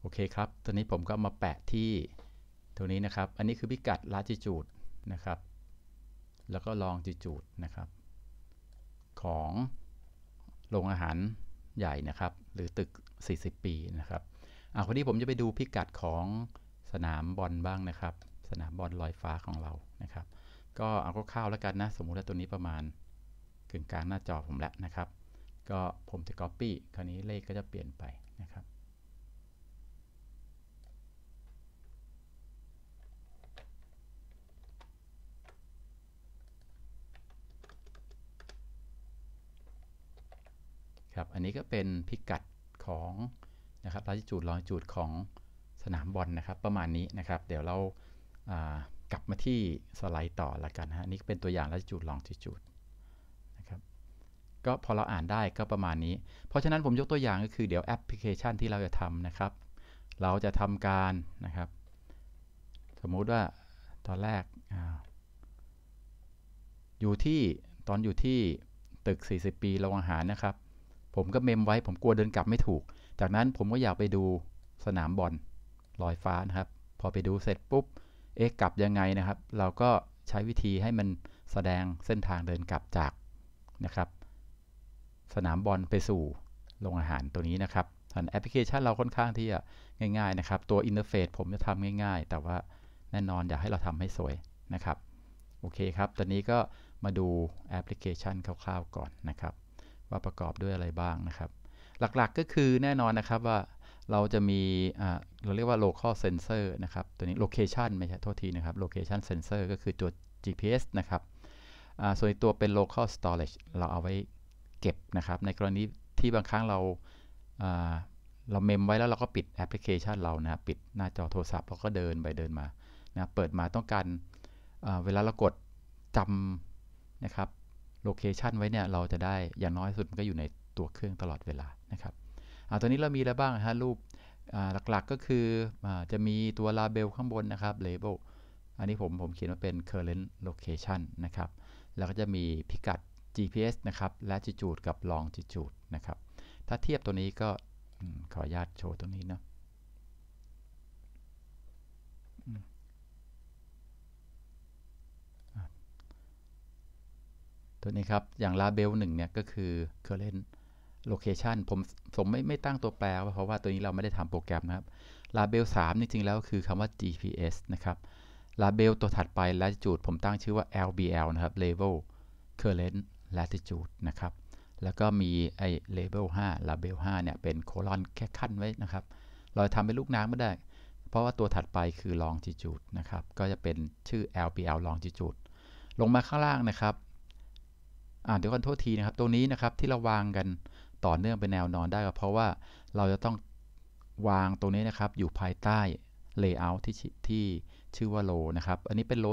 โอเคครับ ตอนนี้ผมก็มาแปะที่ตรงนี้นะครับ อันนี้คือพิกัดลา t ิจูดนะครับ แล้วก็ลองจิจูดนะครับ ของโรงอาหารใหญ่นะครับ หรือตึก 40 ปีนะครับเอาวันนี้ผมจะไปดูพิกัดของสนามบอลบ้างนะครับ สนามบอลลอยฟ้าของเรา นะครับ ก็เอาคข้าวๆแล้วกันนะ สมมุติว่าตัวนี้ประมาณกึ่งกลางหน้าจอผมแล้วนะครับ ก็ผมจะ Copy คราวนี้เลขก็จะเปลี่ยนไปนะครับครับอันนี้ก็เป็นพิกัดของนะครับลาจิจูดลองจูดของสนามบอลนนะครับ ประมาณนี้นะครับ เดี๋ยวเรากลับมาที่สไลด์ต่อละกันฮะนี่เป็นตัวอย่างลาจิจูดลองจูดนะครับ ก็พอเราอ่านได้ก็ประมาณนี้ เพราะฉะนั้นผมยกตัวอย่างก็คือเดี๋ยวแอปพลิเคชันที่เราจะทำนะครับ เราจะทำการนะครับ สมมุติว่าตอนแรกออยู่ที่ตอนอยู่ที่ตึก 40 ปีโรงอาหารนะครับผมก็เมมไว้ผมกลัวเดินกลับไม่ถูก จากนั้นผมก็อยากไปดูสนามบอลลอยฟ้านะครับ พอไปดูเสร็จปุ๊บเอ๊ะกลับยังไงนะครับ เราก็ใช้วิธีให้มันแสดงเส้นทางเดินกลับจากนะครับ สนามบอลไปสู่โรงอาหารตัวนี้นะครับส่วนแอปพลิเคชันเราค่อนข้างที่จะง่าย ๆ นะครับตัวอินเทอร์เฟซผมจะทำง่าย ๆ แต่ว่าแน่นอนอยากให้เราทำให้สวยนะครับโอเคครับ ตอนนี้ก็มาดูแอปพลิเคชันคร่าวๆ ก่อนนะครับว่าประกอบด้วยอะไรบ้างนะครับ หลักๆก็คือแน่นอนนะครับว่าเราจะมีเราเรียกว่า local sensor นะครับ ตัวนี้ location ไม่ใช่ โทษทีนะครับ location sensor ก็คือ ตัว GPS นะครับ ส่วนตัวเป็น local storage เราเอาไว้เก็บนะครับ ในกรณีที่บาง ครั้งเราเราเมมไว้แล้วเราก็ปิดแอปพลิเคชันเรานะปิดหน้าจอโทรศัพท์เราก็เดินไปเดินมา นะเปิดมาต้องการเวลาเรากดจำนะครับโลเคชันไว้เนี่ยเราจะได้อย่างน้อยสุดมันก็อยู่ในตัวเครื่องตลอดเวลานะครับอาตอนนี้เรามีอะไรบ้างฮะรูปหลักๆก็คืออจะมีตัวลาเบลข้างบนนะครับเลเบลอันนี้ผมผมเขียนว่าเป็น current location นะครับ แล้วก็จะมีพิกัด GPS นะครับและจ t จูดกับ longitude นะครับ ถ้าเทียบตัวนี้ก็ขออนุญาตโชว์ตรงนี้นะตัวนี้ครับ อย่างลาเบลหนึ่งเนี่ยก็คือ current location ผมผมไม่ไม่ตั้งตัวแปลเพราะว่าตัวนี้เราไม่ได้ทำโปรแกรมนะครับลาเบล3จริงๆแล้วคือคำว่า GPS นะครับลาเบลตัวถัดไป latitude ผมตั้งชื่อว่า LBL นะครับ level current latitude นะครับ แล้วก็มีไอ้ level 5 label 5เนี่ยเป็นโคลอนแค่ขั้นไว้นะครับ เราทำเป็นลูกน้ำม่ได้ เพราะว่าตัวถัดไปคือ longitude นะครับ ก็จะเป็นชื่อ LBL longitude ลงมาข้างล่างนะครับเดี๋ยวกอนโทษทีนะครับ ตรงนี้นะครับ ที่เราวางกันต่อเนื่องเป็นแนวนอนได้ก็เพราะว่าเราจะต้องวางตรงนี้นะครับ อยู่ภายใต้ layout ที่ที่ชื่อว่าโลนะครับ อันนี้เป็นโล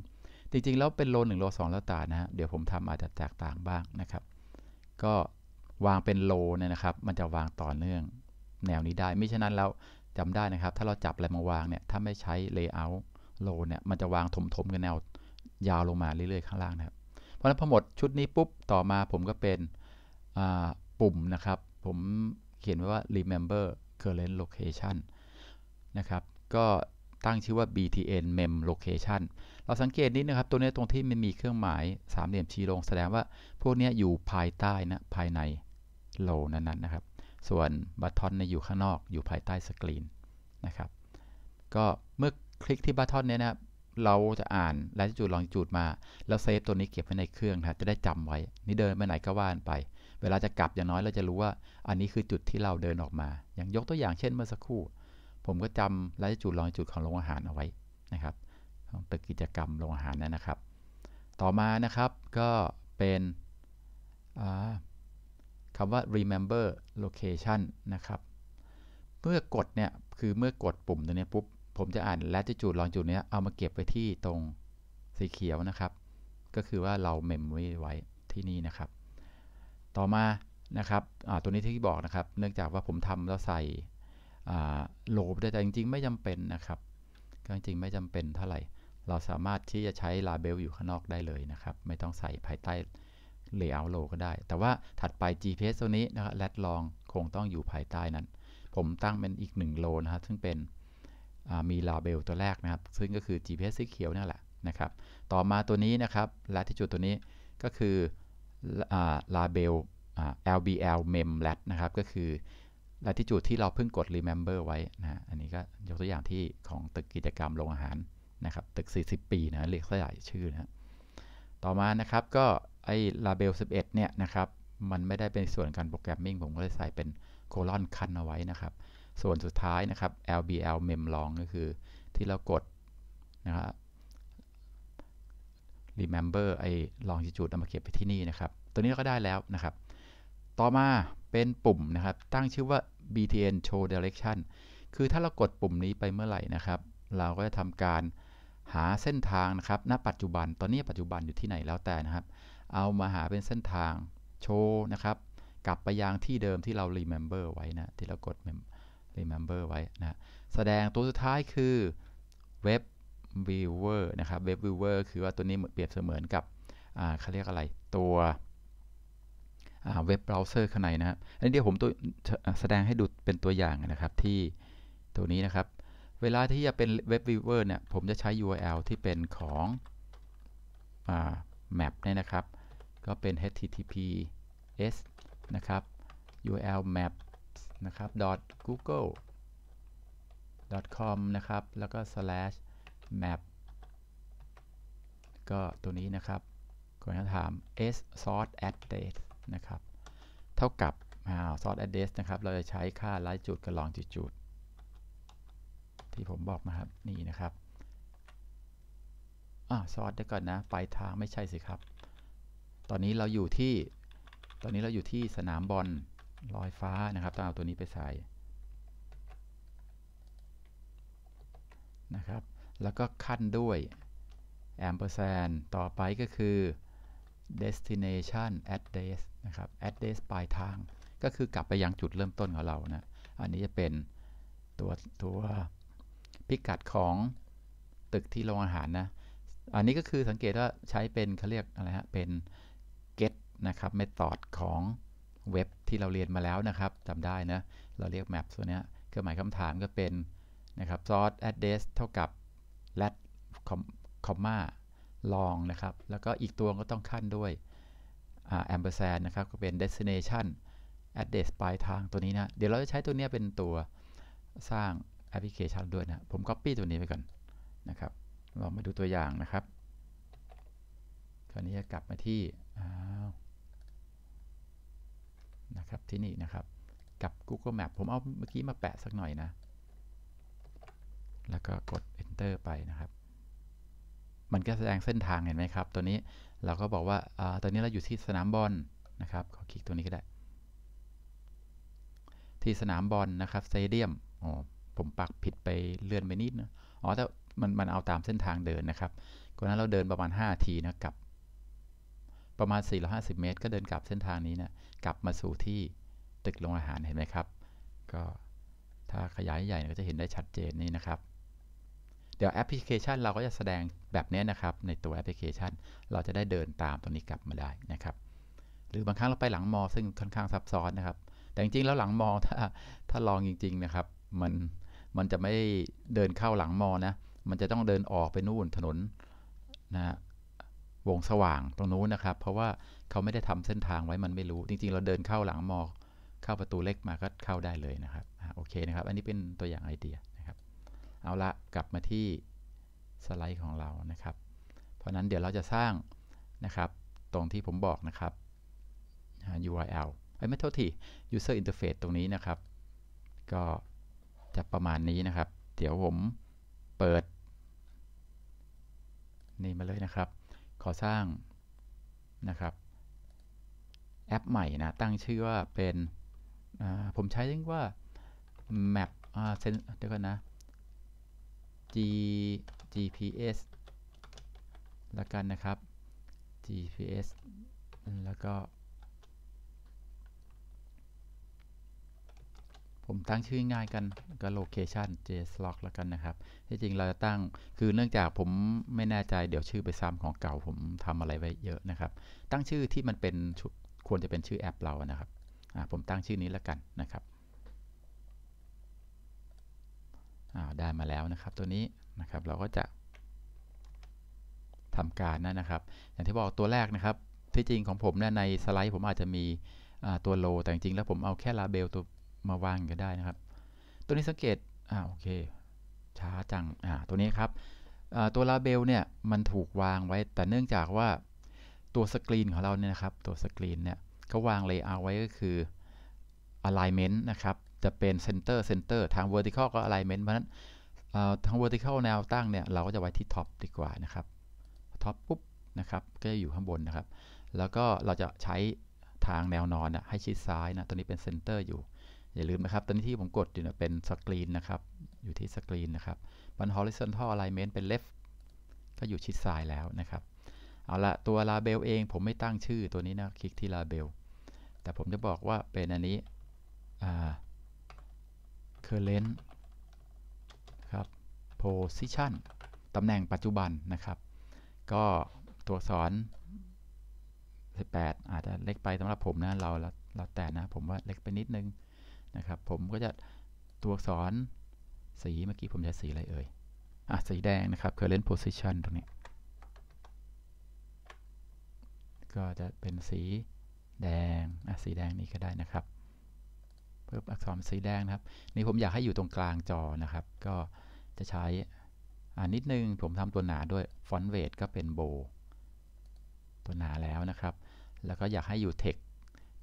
2จริงๆแล้วเป็นโล1โล2แล้วต่นะะเดี๋ยวผมทำอาจจะแตกต่างบ้างนะครับ ก็วางเป็นโลเนี่ยนะครับ มันจะวางต่อเนื่องแนวนี้ได้มิฉะนั้นแล้วจำได้นะครับ ถ้าเราจับอะไรมาวางเนี่ยถ้าไม่ใช้ layout ์โลเนี่ยมันจะวางถมๆกันแนวยาวลงมาเรื่อยๆข้างล่างนะครับราะนั้นพอหมดชุดนี้ปุ๊บต่อมาผมก็เป็นปุ่มนะครับผมเขียนไว้ว่า remember current location นะครับก็ตั้งชื่อว่า btn mem location เราสังเกตนิดนะครับตัวนี้ตรงที่มันมีเครื่องหมาย สามเหลี่ยมชี้ลงแสดงว่าพวกนี้อยู่ภายใต้นะภายในโลนั้นๆนะครับส่วนบัตทอนนอยู่ข้างนอกอยู่ภายใต้สกรีนนะครับก็เมื่อคลิกที่บัตทอนเนี้ยนะครับเราจะอ่านแล t จ t ดลองจ n ดมาแล้วเซฟตัวนี้เก็บไว้ในเครื่องนะจะได้จำไว้นี่เดินไปไหนก็ว่านไปเวลาจะกลับอย่างน้อยเราจะรู้ว่าอันนี้คือจุดที่เราเดินออกมาอย่างยกตัวอย่างเช่นเมื่อสักครู่ ผมก็จำาแล i t u d e l o n g i ของโรงอาหารเอาไว้นะครับของตึกกิจกรรมโรงอาหารนั่นนะครับ ต่อมานะครับก็เป็นคำว่า remember location นะครับเมื่อกดเนี่ยคือเมื่อกดปุ่มตัวนี้ปุ๊บผมจะอ่านและจะจูดลองจูดเนี้ยเอามาเก็บไว้ที่ตรงสีเขียวนะครับ ก็คือว่าเราเมมไว้ไว้ที่นี่นะครับ ต่อมานะครับ ตัวนี้ที่บอกนะครับ เนื่องจากว่าผมทำแล้วใส่โหลบได้แต่จริง ๆ ไม่จำเป็นนะครับก็จริงๆไม่จำเป็นเท่าไหร่เราสามารถที่จะใช้ลาเบลอยู่ข้างนอกได้เลยนะครับ ไม่ต้องใส่ภายใต้ layout โลก็ได้ แต่ว่าถัดไป GPS ตัวนี้นะครับแลตลองคงต้องอยู่ภายใต้นั้น ผมตั้งเป็นอีก1โลนะครับซึ่งเป็นมีลาเบลตัวแรกนะครับซึ่งก็คือ GPS สีเขียวนั่นแหละนะครับ ต่อมาตัวนี้นะครับลาติจูดตัวนี้ก็คือลาเบล LBL mem lat นะครับก็คือลาติจูดที่เราเพิ่งกด remember ไว้นะอันนี้ก็ยกตัวอย่างที่ของตึกกิจกรรมโรงอาหารนะครับ ตึก 40 ปีนะ เรียกหญ่ชื่อนะ ต่อมานะครับก็ ไอลาเบล 11 เนี่ยนะครับ มันไม่ได้เป็นส่วนการโปรแกรมมิ่งผมก็เลยใส่เป็นโคลอนคันเอาไว้นะครับส่วนสุดท้ายนะครับ LBL mem long ก็คือที่เรากดนะครับ remember ไอ้ longitude เอามาเก็บไปที่นี่นะครับ ตัวนี้เราก็ได้แล้วนะครับ ต่อมาเป็นปุ่มนะครับ ตั้งชื่อว่า btn show direction คือถ้าเรากดปุ่มนี้ไปเมื่อไหร่นะครับ เราก็จะทำการหาเส้นทางนะครับ ณปัจจุบันตอนนี้ปัจจุบันอยู่ที่ไหนแล้วแต่นะครับ เอามาหาเป็นเส้นทางโชว์นะครับ กลับไปยังที่เดิมที่เรา remember ไว้นะที่เรากด remember ไว้นะแสดงตัวสุดท้ายคือ web viewer นะครับ web viewer คือว่าตัวนี้เปรียบเสมือนกับเขาเรียกอะไรตัวเว็บเบราว์เซอร์ข้างในนะครับอันนี้เดี๋ยวผมตัวแสดงให้ดูเป็นตัวอย่างนะครับที่ตัวนี้นะครับ เวลาที่จะเป็นเว็บวิวเวอร์เนี่ยผมจะใช้ URL ที่เป็นของแ map เนี่ยนะครับ ก็เป็น https นะครับ url map นะครับ .google .com นะครับ แล้วก็ slash map ก็ตัวนี้นะครับก่อนจะถาม s source address นะครับ เท่ากับ source address นะครับ เราจะใช้ค่าไล่จุดกับลองจุดจุดที่ผมบอกนะครับ นี่นะครับ อ่า sort ได้ก่อนนะปลายทางไม่ใช่สิครับ ตอนนี้เราอยู่ที่ ตอนนี้เราอยู่ที่สนามบอลลอย ฟ้า นะ ครับต้องเอา ตัวนี้ไป ใส่นะ ครับ แล้วก็ขั้นด้วย แอมเปอร์แซนต่อไปก็คือ destination address นะ ครับ address ปลายทาง ก็คือกลับไปยังจุดเริ่มต้นของเรา นะ อันนี้จะเป็น ตัว ตัว พิกัด ของตึกที่ โรง อาหาร นะ อันนี้ก็คือสังเกต ว่า ใช้เป็นเขาเรียกอะไรฮะเป็น get นะครับ method ของเว็บที่เราเรียนมาแล้วนะครับจำได้นะเราเรียก map ตัวนี้เครื่องหมายคำถามก็เป็นนะครับ sort address เท่ากับ lat comma long นะครับแล้วก็อีกตัวก็ต้องขั้นด้วย ampersand นะครับก็เป็น destination address ปลายทางตัวนี้นะเดี๋ยวเราจะใช้ตัวนี้เป็นตัวสร้างแอปพลิเคชันด้วยนะผม copy ตัวนี้ไปก่อนนะครับเรามาดูตัวอย่างนะครับคราวนี้จะกลับมาที่อ้าวนะครับที่นี่นะครับกับ Google Map ผมเอาเมื่อกี้มาแปะสักหน่อยนะแล้วก็กด Enter ไปนะครับ มันก็แสดงเส้นทางเห็นไหมครับ ตัวนี้เราก็บอกว่าอตอนนี้เราอยู่ที่สนามบอลนะครับขอคลิกตัวนี้ก็ได้ ที่สนามบอลนะครับสเตเดียมอ๋อผมปักผิดไปเลื่อนไปนิดนะอ๋อแต่มันมันเอาตามเส้นทางเดินนะครับก็นั้นเราเดินประมาณ5ทีนะกลับประมาณ 450 เมตร ก็เดินกลับเส้นทางนี้นะ กลับมาสู่ที่ตึกโรงอาหารเห็นไหมครับ ก็ถ้าขยายใหญ่ก็จะเห็นได้ชัดเจนนี่นะครับ เดี๋ยวแอปพลิเคชันเราก็จะแสดงแบบนี้นะครับ ในตัวแอปพลิเคชัน เราจะได้เดินตามตรงนี้กลับมาได้นะครับ หรือบางครั้งเราไปหลังมอ ซึ่งค่อนข้างซับซ้อนนะครับ แต่จริงๆ แล้วหลังมอ ถ้า ถ้าลองจริง ๆนะครับ มันมันจะไม่เดินเข้าหลังมอ นะ มันจะต้องเดินออกไปนู่นถนนนะวงสว่างตรงนู้นนะครับ เพราะว่าเขาไม่ได้ทำเส้นทางไว้ มันไม่รู้ จริง ๆ เราเดินเข้าหลังมอเข้าประตูเล็กมาก็เข้าได้เลยนะครับโอเคนะครับ อันนี้เป็นตัวอย่างไอเดียนะครับ เอาละกลับมาที่สไลด์ของเรานะครับ เพราะนั้นเดี๋ยวเราจะสร้างนะครับ ตรงที่ผมบอกนะครับ URL ไม่เท่าที่ user interface ตรงนี้นะครับ ก็จะประมาณนี้นะครับ เดี๋ยวผมเปิดนี่มาเลยนะครับขอ สร้างนะครับ แอปใหม่ นะ ตั้งชื่อว่าเป็นผมใช้เรียกว่า map เดี๋ยวก่อนนะ g GPS ละกันนะครับ GPS แล้วก็ผมตั้งชื่อง่ายกันก็ location jslog แล้วกันนะครับ ที่จริงเราจะตั้งคือเนื่องจากผมไม่แน่ใจเดี๋ยวชื่อไปซ้ำของเก่าผมทำอะไรไว้เยอะนะครับ ตั้งชื่อที่มันเป็นควรจะเป็นชื่อแอปเรานะครับ ผมตั้งชื่อนี้แล้วกันนะครับได้มาแล้วนะครับ ตัวนี้นะครับเราก็จะทำการนั่นนะครับ อย่างที่บอกตัวแรกนะครับที่จริงของผมเนี่ยในสไลด์ผมอาจจะมีตัวโลแต่จริงแล้วผมเอาแค่ลาเบลตัวมาวางก็ได้นะครับ ตัวนี้สังเกต อ่าโอเค ช้าจัง อ่า ตัวนี้ครับตัวลาเบลเนี่ย มันถูกวางไว้ แต่เนื่องจากว่าตัวสกรีนของเราเนี่ยนะครับ ตัวสกรีนเนี่ยเขาวางเลเยอร์ไว้ก็คือ alignment นะครับ จะเป็น center center ทาง vertical ก็ alignment เพราะนั้นทาง vertical แนวตั้งเนี่ย เราก็จะไว้ที่ top ดีกว่านะครับ top ปุ๊บนะครับ ก็จะอยู่ข้างบนนะครับ แล้วก็เราจะใช้ทางแนวนอนนะให้ชิดซ้ายนะตัวนี้เป็น center อยู่อย่าลืมนะครับตอนนี้ที่ผมกดอยู่เป็นสกรีนนะครับ อยู่ที่สกรีนนะครับมัน horizontal alignment เป็น left ก็อยู่ชิดซ้ายแล้วนะครับ เอาละตัว label เองผมไม่ตั้งชื่อตัวนี้นะ คลิกที่ label แต่ผมจะบอกว่าเป็นอันนี้ current ครับ position ตำแหน่งปัจจุบันนะครับ ก็ตัวสอน18 อาจจะเล็กไปสำหรับผมนะ เราแล้วแต่นะผมว่าเล็กไปนิดนึงนะครับผมก็จะตัวอักษรสีเมื่อกี้ผมใช้สีอะไรเอ่ยอ่ะสีแดงนะครับ current position ตรงนี้ ก็จะเป็นสีแดงอ่ะสีแดงนี้ก็ได้นะครับเพิ่มอักษรสีแดงนะครับ นี่ผมอยากให้อยู่ตรงกลางจอนะครับ ก็จะใช้อ่านิดนึง ผมทำตัวหนาด้วยฟอนต์เวทก็เป็นโบตัวหนาแล้วนะครับ แล้วก็อยากให้อยู่เทค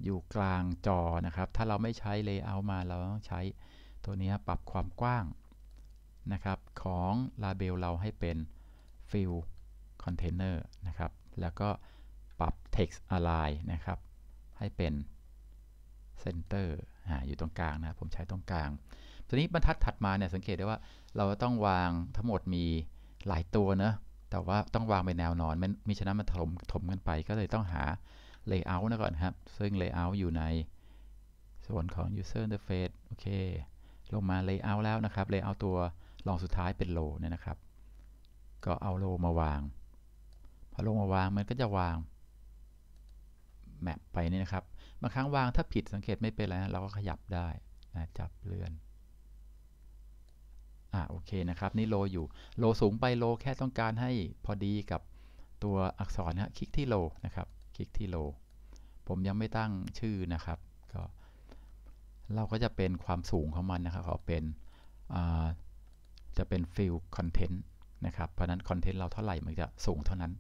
อยู่กลางจอนะครับ ถ้าเราไม่ใช้เลเยอร์มา เราต้องใช้ตัวนี้ปรับความกว้างนะครับของลาเบลเราให้เป็น fill container นะครับ แล้วก็ปรับ text align นะครับ ให้เป็น center ออยู่ตรงกลางนะ ผมใช้ตรงกลาง ทีนี้บรรทัดถัดมาเนี่ย สังเกตได้ว่าเราต้องวางทั้งหมดมีหลายตัวเนะแต่ว่าต้องวางเป็นแนวนอน มันมีันนมันถมถมกันไปก็เลยต้องหา layout นะก่อนครับ ซึ่ง layout อยู่ในส่วนของ user interface โอเค ลงมา layout แล้วนะครับ layout ตัวรองสุดท้ายเป็น row เนี่ยนะครับ ก็เอา row มาวาง พอ row มาวางมันก็จะวาง map ไป นี่นะครับ บางครั้งวางถ้าผิดสังเกตไม่เป็นไรเราก็ขยับได้นะจับเลื่อน อ่าโอเคนะครับ นี่โลอยู่ โลสูงไปโลแค่ต้องการให้พอดีกับตัวอักษรนะคลิกที่โลนะครับคลิกที่โล ผมยังไม่ตั้งชื่อนะครับ ก็เราก็จะเป็นความสูงของมันนะครับขอเป็นจะเป็นฟิลคอนเทนต์นะครับ เพราะนั้นคอนเทนต์เราเท่าไหร่ มันจะสูงเท่านั้น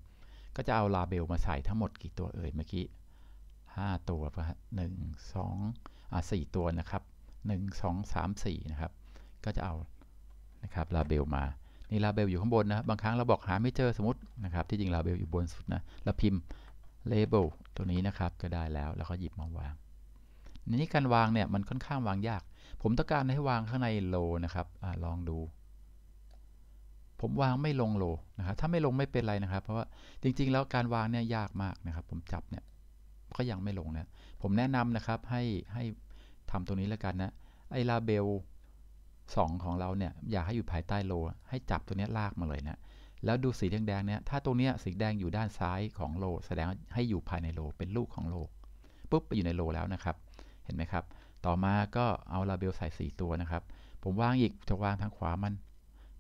ก็จะเอาลาเบลมาใส่ทั้งหมดกี่ตัวเอ่ยเมื่อกี้5ตัวหนึ่งสองอ่สี่ตัวนะครับหนึ่งงสามสี่นะครับ ก็จะเอา นะครับลาเบลมา นี่ลาเบลอยู่ข้างบนนะ บางครั้งเราบอกหาไม่เจอสมมตินะครับ ที่จริงลาเบลอยู่บนสุดนะ เราพิมพ์ label ตัวนี้นะครับก็ได้แล้วแล้วก็หยิบมาวางในนี้การวางเนี่ยมันค่อนข้างวางยาก ผมต้องการให้วางข้างในโลนะครับอลองดู ผมวางไม่ลงโลนะครับถ้าไม่ลงไม่เป็นไรนะครับเพราะว่าจริงๆแล้วการวางเนี่ยยากมากนะครับ ผมจับเนี่ยก็ยังไม่ลงนะผมแนะนำนะครับให้ให้ทำตรงนี้แล้วกันนะไอลาเบล2ของเราเนี่ยอยากให้อยู่ภายใต้โล ให้จับตัวนี้ลากมาเลยนะแล้ว ดูสีแดงๆเนี่ย ถ้าตรงเนี้ยสีแดงอยู่ด้านซ้ายของโลแสดงให้อยู่ภายในโลเป็นลูกของโลปุ๊บ ไปอยู่ในโลแล้วนะครับ เห็นไหมครับ ต่อมาก็เอาลาเบลใส่4ตัวนะครับ ผม วางอีกจะวางทางขวามัน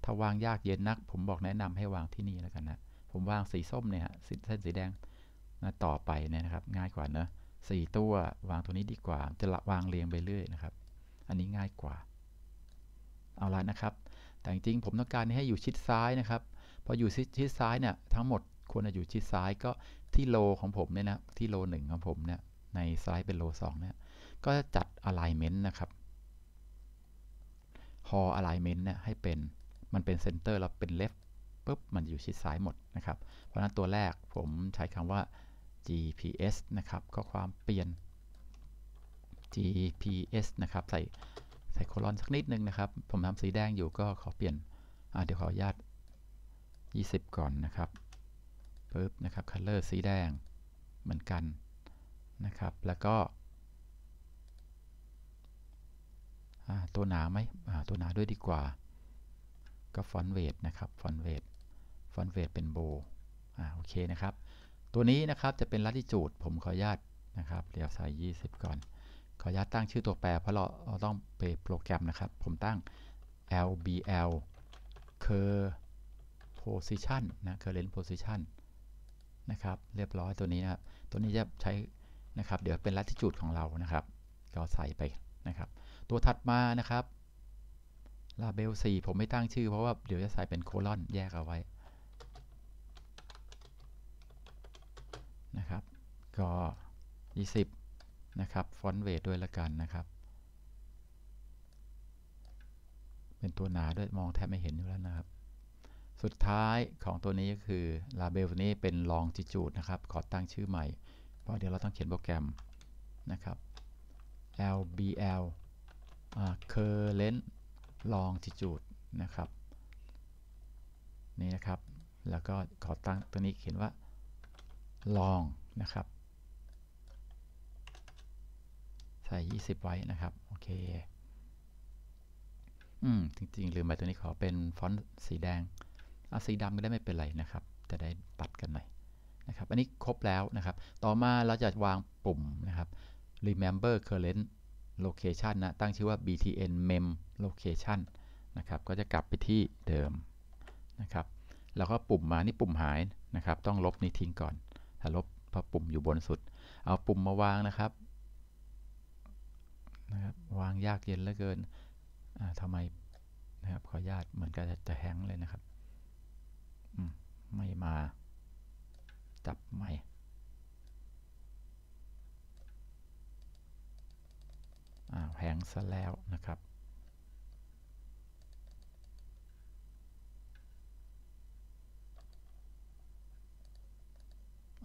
ถ้าวางยากเย็นนัก ผมบอกแนะนำให้วางที่นี่แล้วกันนะ ผมวางสีส้มเนี่ยเส้นสีแดงนะต่อไปเนี่ยนะครับ ง่ายกว่าเนอะสี่ตัววางตัวนี้ดีกว่า จะละวางเรียงไปเรื่อยนะครับ อันนี้ง่ายกว่า เอาละนะครับ แต่จริงผมต้องการให้อยู่ชิดซ้ายนะครับพออยู่ชิดซ้ายเนี่ยทั้งหมดควรจะอยู่ชิดซ้ายก็ที่โลของผมเนี่ยนะที่โลหนึ่งของผมเนี่ยในสไลด์เป็นโลสองเนี่ยก็จะจัด alignment นะครับพอ alignment เนี่ยให้เป็น มันเป็นเซนเตอร์เราเป็นเลฟปุ๊บมันอยู่ชิดซ้ายหมดนะครับเพราะนั้นตัวแรกผมใช้คำว่า GPS นะครับข็อความเปลี่ยน GPS นะครับใส่ใส่โคลอนสักนิดนึงนะครับผมทำสีแดงอยู่ก็ขอเปลี่ยนเดี๋ยวขออนุญาต20 ก่อน นะครับ ปึ๊บนะครับ color สีแดงเหมือนกัน นะครับ แล้วก็ ตัวหนาไหมตัวหนา ด้วยดีกว่า ก็ฟอนต์เวทนะครับ ฟอนต์เวทฟอนต์เวทเป็นโบโอเค นะครับ ตัวนี้นะครับ จะเป็นลัติจูด ผมขออนุญาตนะครับ เรียบใส่ 20 ก่อน ขออนุญาตตั้งชื่อตัวแปร เพราะเราต้องไปโปรแกรม นะครับ ผมตั้ง lbl cur position นะ current position นะครับ เรียบร้อยตัวนี้นะครับ ตัวนี้จะใช้ นะครับ เดี๋ยวเป็น latitude ของเรานะครับ ก็ใส่ไปนะครับ ตัวถัดมานะครับ label 4ผมไม่ตั้งชื่อเพราะว่าเดี๋ยวจะใส่เป็นโคลอนแยกเอาไว้นะครับ ก็ 20นะครับฟอนต์เวทด้วยละกันนะครับ เป็นตัวหนาด้วยมองแทบไม่เห็นอยู่แล้วนะครับสุดท้ายของตัวนี้ก็คือลาเบลนี้เป็น longitude นะครับ ขอตั้งชื่อใหม่ เพราะเดี๋ยวเราต้องเขียนโปรแกรมนะครับ lbl current longitude นะครับ นี่นะครับ แล้วก็ขอตั้งตัวนี้เขียนว่า long นะครับ ใส่ 20 ไว้นะครับ โอเค อืม จริงๆ ลืมไปตัวนี้ขอเป็นฟอนต์สีแดงอาสีดำก็ได้ไม่เป็นไรนะครับ จะได้ตัดกันหน่อยนะครับ อันนี้ครบแล้วนะครับ ต่อมาเราจะวางปุ่มนะครับ remember current location นะ ตั้งชื่อว่า btn mem location นะครับ ก็จะกลับไปที่เดิมนะครับ แล้วก็ปุ่มมานี่ปุ่มหายนะครับ ต้องลบนี้ทิ้งก่อน ถ้าลบพอปุ่มอยู่บนสุด เอาปุ่มมาวางนะครับนะครับวางยากเย็นเหลือเกินทำไมนะครับขออนุญาตเหมือนกันจะแฮงเลยนะครับไม่มา จับใหม่แผงซะ แล้วนะครับ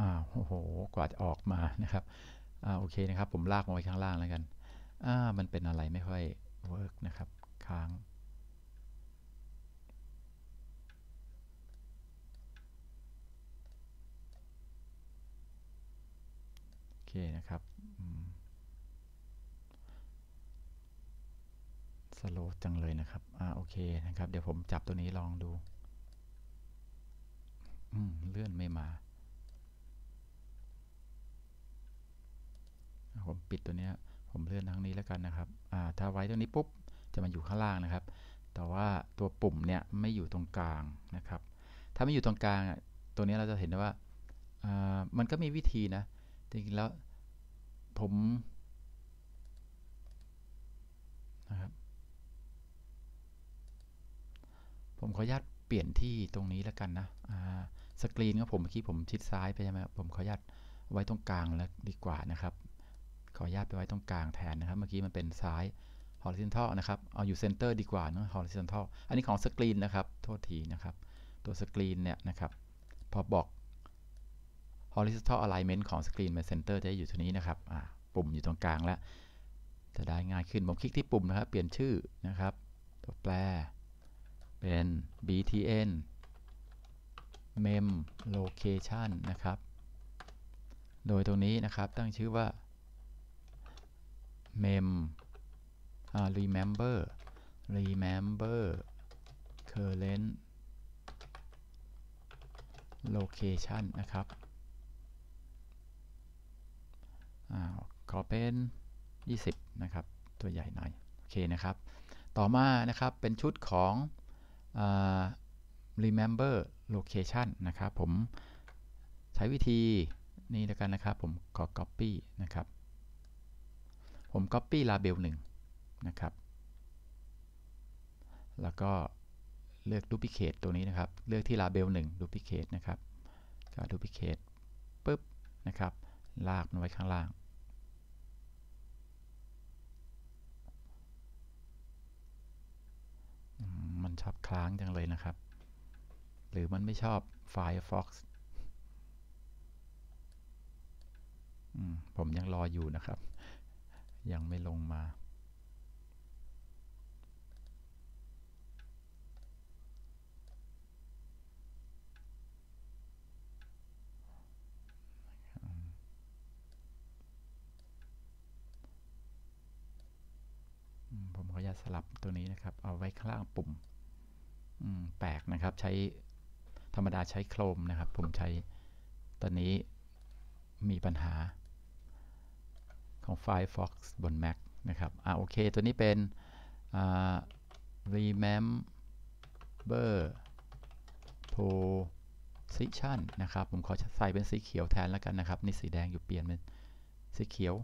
อ้าโหกว่า จะ ออกมานะครับอ่าโอเค นะครับ ผมลากมาไว้ข้าง ล่าง แล้ว กัน อ่า มันเป็น อะไร ไม่ค่อยเวิร์กนะครับค้างคนะครับ สโลจังเลยนะครับ อ่า โอเคนะครับ เดี๋ยวผมจับตัวนี้ลองดู อืมเลื่อนไม่มา ผมปิดตัวเนี้ยผมเลื่อนทางนี้แล้วกันนะครับ อ่า ถ้าไว้ตัวนี้ปุ๊บ จะมาอยู่ข้างล่างนะครับ แต่ว่าตัวปุ่มเนี่ยไม่อยู่ตรงกลางนะครับ ถ้าไม่อยู่ตรงกลางอ่ะ ตัวนี้เราจะเห็นได้ว่า อ่า มันก็มีวิธีนะ จริงๆแล้วผมนะครับผมขออนุญาตเปลี่ยนที่ตรงนี้แล้วกัน นะสกรีนก็ผมเมื่อกี้ผมชิดซ้ายไปใช่ไหมผมขออนุญาตไว้ตรงกลางแล้วดีกว่านะครับ ขออนุญาตไปไว้ตรงกลางแทนนะครับ เมื่อกี้มันเป็นซ้าย horizontal นะครับเอาอยู่ center ดีกว่านะ horizontal อันนี้ของสกรีนนะครับโทษทีนะครับตัวสกรีนเนี่ยนะครับพอบอก horizontal alignment ของ screen มา center จะอยู่ตรงนี้นะครับ ปุ่มอยู่ตรงกลางแล้ว จะได้ง่ายขึ้น ผมคลิกที่ปุ่มนะครับ เปลี่ยนชื่อนะครับ ตัวแปร เป็น btn mem location นะครับ โดยตรงนี้นะครับตั้งชื่อว่า mem remember remember current location นะครับขอเป็น 20 นะครับ ตัวใหญ่หน่อย โอเคนะครับ ต่อมานะครับเป็นชุดของ remember location นะครับ ผมใช้วิธีนี่แล้วกันนะครับ ผมขอ copy นะครับ ผม copy label 1 นะครับ แล้วก็เลือก duplicate ตัวนี้นะครับ เลือกที่ label 1 duplicate นะครับ ก็ duplicate ปุ๊บ นะครับลากมันไว้ข้างล่าง มันชอบค้าง จัง เลยนะครับ หรือมันไม่ชอบ Firefox ผมยังรออยู่นะครับ ยังไม่ลงมาขอนุญาตสลับตัวนี้นะครับ เอาไว้ข้างล่างปุ่มมแปลกนะครับ ใช้ธรรมดาใช้โครมนะครับผมใช้ตอนนี้มีปัญหาของไฟล e Fox บน Mac นะครับ อ่าโอเคตัวนี้เป็น remember position นะครับผมขอใส่เป็นสีเขียวแทนแล้วกันนะครับ นี่สีแดงอยู่เปลี่ยนเป็นสีเขียว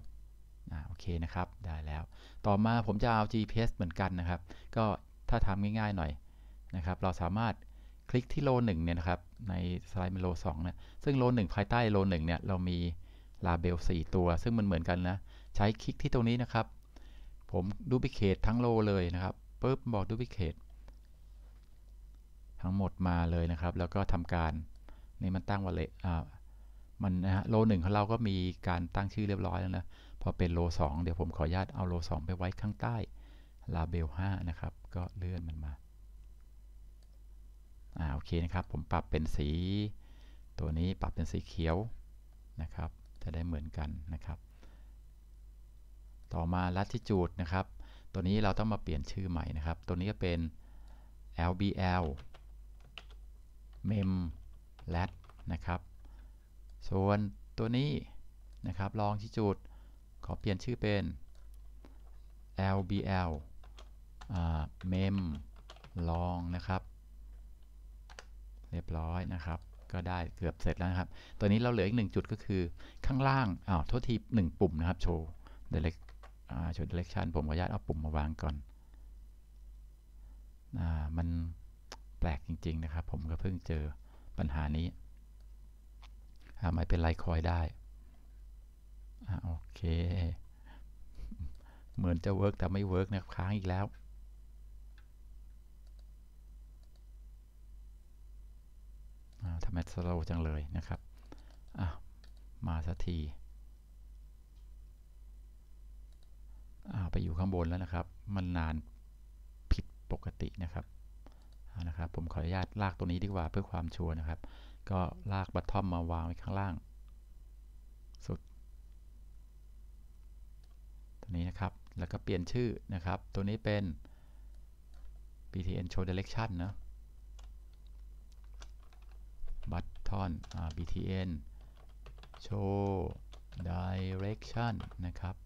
อ่าโอเคนะครับ ได้แล้ว ต่อมาผมจะเอา GPS เหมือนกันนะครับ ก็ถ้าทำง่ายๆหน่อยนะครับ เราสามารถคลิกที่โลหนึ่งเนี่ยนะครับ ในสไลด์มนโลสองนะซึ่งโลหนึ่งภายใต้โลหนึ่งเนี่ย เรามีลาเบล4ตัว ซึ่งมันเหมือนกันนะ ใช้คลิกที่ตรงนี้นะครับ ผมดูพิเคททั้งโลเลยนะครับปุ๊บ บอกดูพิเคททั้งหมดมาเลยนะครับ แล้วก็ทำการนี่มันตั้งวัลเลอ่า มันนะฮะ โลหนึ่งของเราก็มีการตั้งชื่อเรียบร้อยแล้วนะพอเป็นโล2เดี๋ยวผมขออนุญาตเอาโล2 ไปไว้ข้างใต้ลาเบล5นะครับ ก็เลื่อนมันมา อ่า โอเค นะครับ ผมปรับเป็นสี ตัวนี้ปรับเป็นสีเขียว นะครับ จะได้เหมือนกันนะครับ ต่อมาลั i ิจูดนะครับ ตัวนี้เราต้องมาเปลี่ยนชื่อใหม่นะครับ ตัวนี้ก็เป็น lbl mem lat นะครับ ส่วนตัวนี้นะครับลองที่จุดขอเปลี่ยนชื่อเป็น lbl mem long นะครับ เรียบร้อยนะครับ ก็ได้เกือบเสร็จแล้วนะครับตัวนี้เราเหลืออีกหนึ่งจุดก็คือข้างล่างอ้าวโทษทีหนึ่งปุ่มนะครับ โชว์ direct โชว์ direction ผมขออนุญาตเอาปุ่มมาวาง ก่อนอมันแปลกจริง ๆนะครับ ผมก็เพิ่งเจอปัญหานี้ไม่เป็นไรคอยได้โอเค เหมือนจะเวิร์กแต่ไม่เวิร์กนะค้างอีกแล้วทำไมสโลจังเลยนะครับมาสักทีไปอยู่ข้างบนแล้วนะครับ มันนานผิดปกตินะครับนะครับผมขออนุญาตลากตัวนี้ดีกว่าเพื่อความชัวร์นะครับ ก็ลากบัตทอมมาวางไว้ข้างล่างนี้นะครับ แล้วก็เปลี่ยนชื่อนะครับ ตัวนี้เป็น btn show direction นะ button btn show direction นะครับ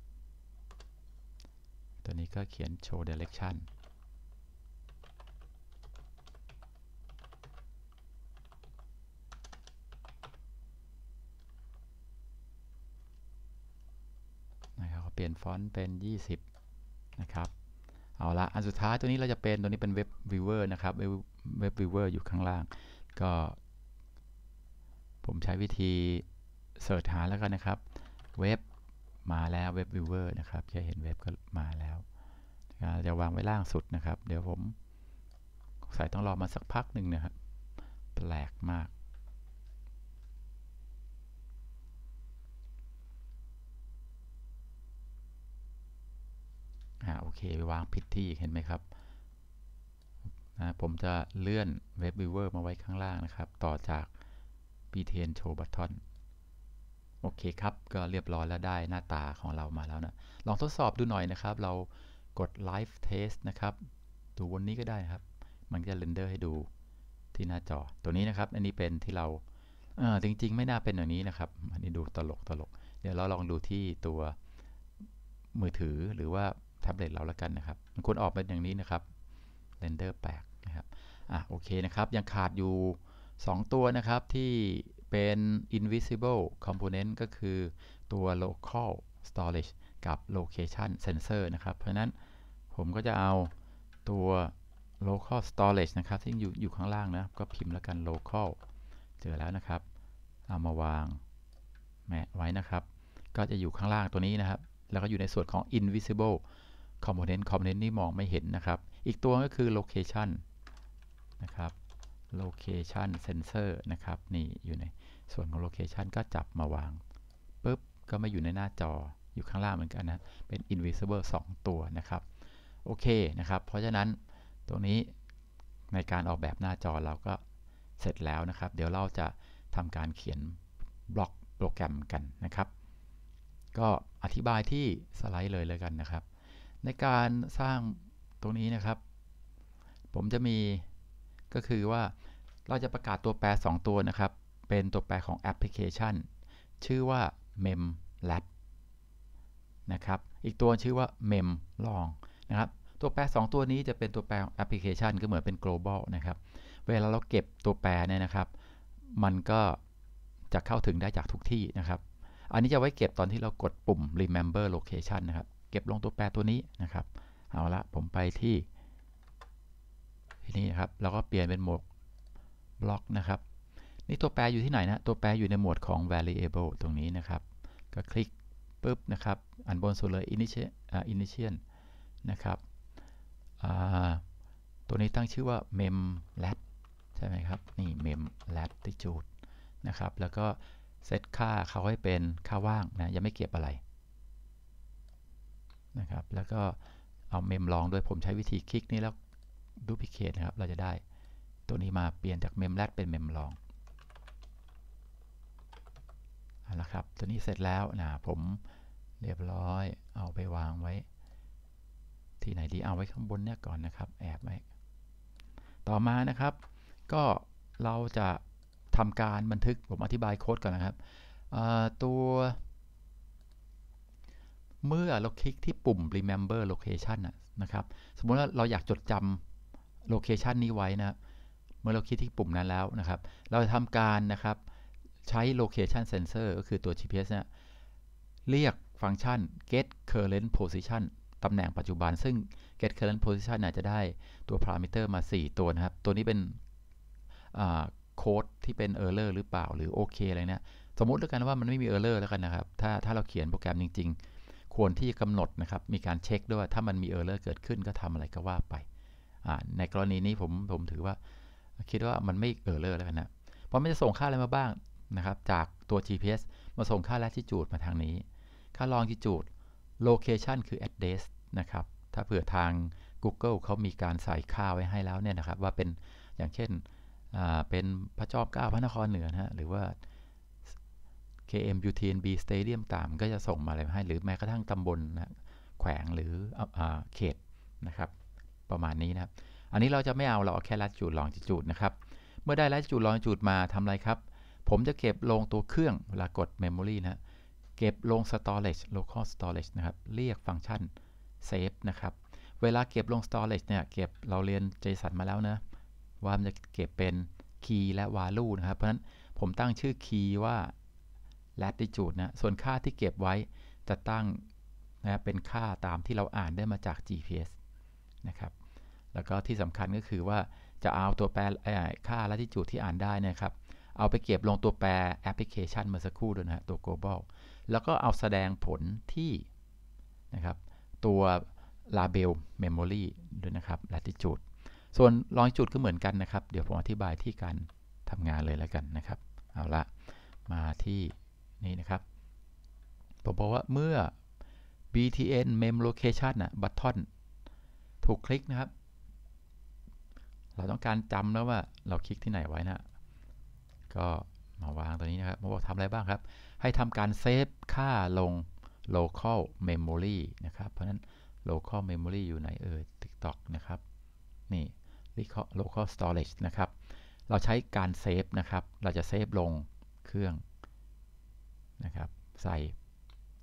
ตัวนี้ก็เขียน show direction เปลี่ยนฟอนต์เป็น 20 นะครับ เอาละอันสุดท้ายตัวนี้เราจะเป็นตัวนี้เป็นเว็บวิเวอร์นะครับ เว็บวิเวอร์อยู่ข้างล่างก็ ผมใช้วิธีเสิร์ชหาแล้วกันนะครับ เว็บมาแล้วเว็บวิเวอร์นะครับ จะเห็นเว็บก็มาแล้วจะวางไว้ล่างสุดนะครับ เดี๋ยวผมสายต้องรอมาสักพักหนึ่งนะครับแปลกมาก่าโอเคไปวางผิดที่เห็นไหมครับนะผมจะเลื่อน Web Viewer มาไว้ข้างล่างนะครับ ต่อจาก Btn Show Button โอเคครับ ก็เรียบร้อยแล้วได้หน้าตาของเรามาแล้วนะ ลองทดสอบดูหน่อยนะครับ เรากด Live Test นะครับดูันนี้ก็ได้ครับ มันจะเรนเดอร์ให้ดูที่หน้าจอตัวนี้นะครับอันนี้เป็นที่เราเออจริง ๆ ไม่น่าเป็นอย่างนี้นะครับ อันนี้ดูตลกตลก เดี๋ยวเราลองดูที่ตัวมือถือหรือว่าแท็บเล็ตเราแล้วกัน นะ ครับ มันควรออกเป็นอย่างนี้นะครับ เรนเดอร์แปลกนะครับ อ่ะ โอเค นะครับ ยังขาดอยู่ 2 ตัวนะครับที่เป็น invisible component ก็คือตัว local storage กับ location sensor นะครับ เพราะนั้นผมก็จะเอาตัว local storage นะครับที่อยู่อยู่ข้างล่างนะก็พิมพ์ แล้วกัน local เจอแล้วนะครับ เอามาวางแมะไว้นะครับ ก็จะอยู่ข้างล่างตัวนี้นะครับ แล้วก็อยู่ในส่วนของ invisible คอมโพเนนต์คอมโพเนนต์นี่มองไม่เห็นนะครับ อีกตัวก็คือ โลเคชันนะครับ โลเคชันเซนเซอร์นะครับ นี่อยู่ใน ส่วนของโลเคชันก็จับมาวางปุ๊บ ก็มาอยู่ในหน้าจอ อยู่ข้างล่างเหมือนกันนะ เป็น invisible 2ตัวนะครับ โอเคนะครับ เพราะฉะนั้น ตรงนี้ในการออกแบบหน้าจอเราก็เสร็จแล้วนะครับ เดี๋ยวเราจะทำการเขียนบล็อกโปรแกรมกันนะครับ ก็อธิบายที่สไลด์เลยเลยกันนะครับในการสร้างตรงนี้นะครับ ผมจะมีก็คือว่าเราจะประกาศตัวแปร 2 ตัวนะครับ เป็นตัวแปรของแอปพลิเคชัน ชื่อว่า mem lab นะครับ อีกตัวชื่อว่า mem long นะครับ ตัวแปร 2 ตัวนี้จะเป็นตัวแปรแอปพลิเคชันก็เหมือนเป็น global นะครับ เวลาเราเก็บตัวแปรเนี่ยนะครับ มันก็จะเข้าถึงได้จากทุกที่นะครับ อันนี้จะไว้เก็บตอนที่เรากดปุ่ม remember location นะครับเก็บลงตัวแปรตัวนี้นะครับ เอาละผมไปที่ที่นี่นะครับ แล้วก็เปลี่ยนเป็นโหมดบล็อกนะครับนี่ตัวแปรอยู่ที่ไหนนะตัวแปรอยู่ในหมวดของ variable ตรงนี้นะครับก็คลิกปุ๊บนะครับอันบนสุดเลย initial initial นะครับตัวนี้ตั้งชื่อว่า mem lat ใช่ไหมครับนี่ mem latitude นะครับแล้วก็เซตค่าเขาให้เป็นค่าว่างนะยังไม่เก็บอะไรนะครับแล้วก็เอาเมมลองด้วยผมใช้วิธีคลิกนี้แล้วดูพิเคทนะครับเราจะได้ตัวนี้มาเปลี่ยนจากเมมแรกเป็นเมมลองเอาละครับตัวนี้เสร็จแล้วนะผมเรียบร้อยเอาไปวางไว้ ที่ไหนดีเอาไว้ข้างบนเนี่ยก่อนนะครับแอบไว้ต่อมานะครับ ก็เราจะทำการบันทึกผมอธิบายโค้ดก่อนนะครับตัวเมื่อ เรา คลิกที่ปุ่ม remember location นะครับ สมมติว่าเราอยากจดจำ location นี้ไว้ นะ เมื่อ เรา คลิกที่ปุ่มนั้นแล้วนะครับ เรา จะทำการ นะครับ ใช้ location sensor ก็คือตัว GPS เนะเรียกฟังก์ชัน get current position ตำแหน่งปัจจุบัน ซึ่ง get current position นาจะได้ตัวพารามิเตอร์มา 4 ตัวนะครับ ตัวนี้เป็นโค้ดที่เป็น error หรือเปล่า หรือโอเคอะไรเนะี่ยสมมติแล้วกันว่ามันไม่มี error แล้วกันนะครับ ถ้าถ้าเราเขียนโปรแกรมจริง ๆควรที่กำหนดนะครับ มีการเช็คด้วยถ้ามันมีเออร์เลอร์เกิดขึ้นก็ทำอะไรก็ว่าไป ในกรณีนี้ผมผมถือว่าคิดว่ามันไม่เออร์เลอร์แล้วนะ เพราะมันจะส่งค่าอะไรมาบ้างนะครับ จากตัว GPS มาส่งค่า latitude มาทางนี้ ค่า longitude location คือ address นะครับ ถ้าเผื่อทาง Google เขามีการใส่ค่าไว้ให้แล้วเนี่ยนะครับว่าเป็น อย่างเช่นเป็นพระจอมเกล้าพระนครเหนือนะฮะ หรือว่า KM UTNB Stadium ตามก็จะส่งมาอะไรให้หรือแม้กระทั่งตำบลนะแขวงหรืออเขต นะครับ ประมาณนี้นะอันนี้เราจะไม่เอาเราเอาแค่ลัดจูดลองจูดนะครับ เมื่อได้ลัดจูดลองจูดมาทำอะไรครับ ผมจะเก็บลงตัวเครื่องเวลากด Memory นะเก็บลง storage local storage นะครับ เรียกฟังก์ชัน save นะครับ เวลาเก็บลง storage เนี่ย เก็บเราเรียน JSON มาแล้วนะว่ามันจะเก็บเป็น key และ value นะครับ เพราะฉะนั้นผมตั้งชื่อ key ว่า latitude นะส่วนค่าที่เก็บไว้จะตั้งนะเป็นค่าตามที่เราอ่านได้มาจาก GPS นะครับ แล้วก็ที่สำคัญก็คือว่าจะเอาตัวแปรค่า latitude ที่อ่านได้นะครับ เอาไปเก็บลงตัวแปรแอปพลิเคชันเมื่อสักครู่ด้วยนะตัว global แล้วก็เอาแสดงผลที่นะครับตัว label memory ด้วยนะครับ latitude ส่วน longitude ก็เหมือนกันนะครับ เดี๋ยวผมอธิบายที่การทำงานเลยแล้วกันนะครับ เอาละมาที่นี่นะครับ ผมบอกว่าเมื่อ btn mem location นะ button ถูกคลิกนะครับ เราต้องการจำแล้วว่าเราคลิกที่ไหนไว้นะ ก็มาวางตัวนี้นะครับมาบอกทำอะไรบ้างครับ ให้ทำการเซฟค่าลง local memory นะครับ เพราะนั้น local memory อยู่ไหนเอ่ย tiktok นะครับ นี่ local storage นะครับ เราใช้การเซฟนะครับ เราจะเซฟลงเครื่องนะครับใส่